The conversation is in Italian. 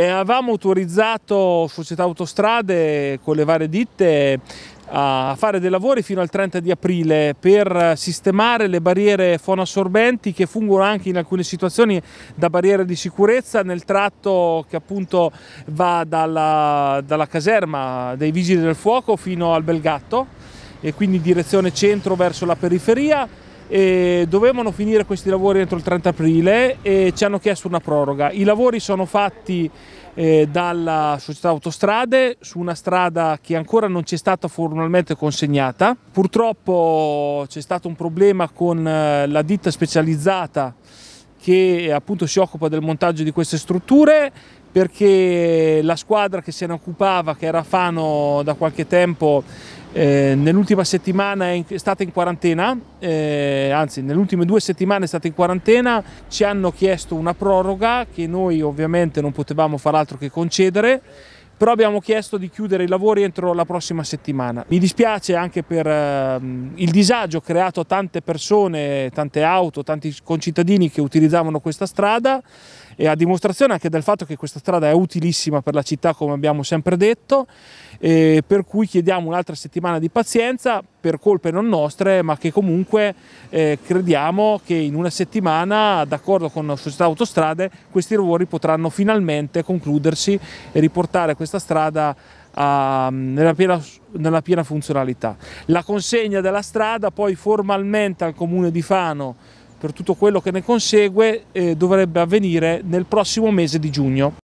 e eh, avevamo autorizzato società autostrade con le varie ditte a fare dei lavori fino al 30 di aprile per sistemare le barriere fonoassorbenti che fungono anche in alcune situazioni da barriere di sicurezza nel tratto che appunto va dalla, dalla caserma dei Vigili del Fuoco fino al Belgatto e quindi direzione centro verso la periferia e dovevano finire questi lavori entro il 30 aprile e ci hanno chiesto una proroga. I lavori sono fatti eh, dalla società autostrade su una strada che ancora non ci è stata formalmente consegnata. Purtroppo c'è stato un problema con eh, la ditta specializzata che appunto si occupa del montaggio di queste strutture perché la squadra che se ne occupava, che era Fano da qualche tempo, eh, nell'ultima settimana è, in, è, stata in quarantena, eh, anzi nelle ultime due settimane è stata in quarantena, ci hanno chiesto una proroga che noi ovviamente non potevamo far altro che concedere però abbiamo chiesto di chiudere i lavori entro la prossima settimana. Mi dispiace anche per ehm, il disagio creato a tante persone, tante auto, tanti concittadini che utilizzavano questa strada e a dimostrazione anche del fatto che questa strada è utilissima per la città come abbiamo sempre detto per cui chiediamo un'altra settimana di pazienza per colpe non nostre ma che comunque eh, crediamo che in una settimana d'accordo con la società autostrade questi lavori potranno finalmente concludersi e riportare questa strada a, nella, piena, nella piena funzionalità. La consegna della strada poi formalmente al comune di Fano per tutto quello che ne consegue eh, dovrebbe avvenire nel prossimo mese di giugno.